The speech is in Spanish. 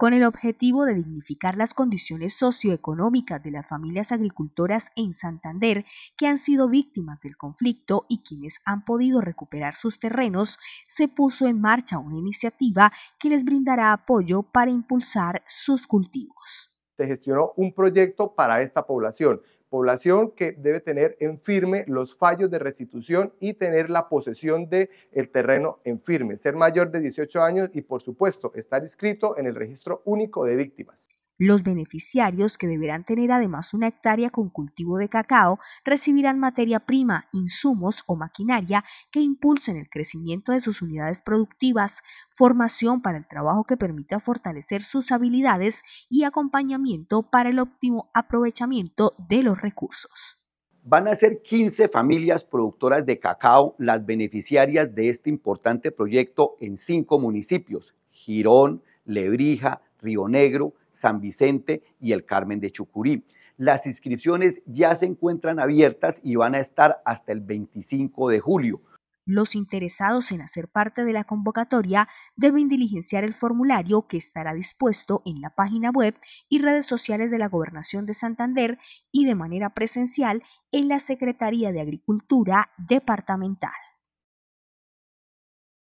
con el objetivo de dignificar las condiciones socioeconómicas de las familias agricultoras en Santander que han sido víctimas del conflicto y quienes han podido recuperar sus terrenos, se puso en marcha una iniciativa que les brindará apoyo para impulsar sus cultivos. Se gestionó un proyecto para esta población población que debe tener en firme los fallos de restitución y tener la posesión del el terreno en firme, ser mayor de 18 años y por supuesto estar inscrito en el registro único de víctimas. Los beneficiarios, que deberán tener además una hectárea con cultivo de cacao, recibirán materia prima, insumos o maquinaria que impulsen el crecimiento de sus unidades productivas, formación para el trabajo que permita fortalecer sus habilidades y acompañamiento para el óptimo aprovechamiento de los recursos. Van a ser 15 familias productoras de cacao las beneficiarias de este importante proyecto en cinco municipios, Girón, Lebrija, Río Negro, San Vicente y el Carmen de Chucurí. Las inscripciones ya se encuentran abiertas y van a estar hasta el 25 de julio. Los interesados en hacer parte de la convocatoria deben diligenciar el formulario que estará dispuesto en la página web y redes sociales de la Gobernación de Santander y de manera presencial en la Secretaría de Agricultura Departamental.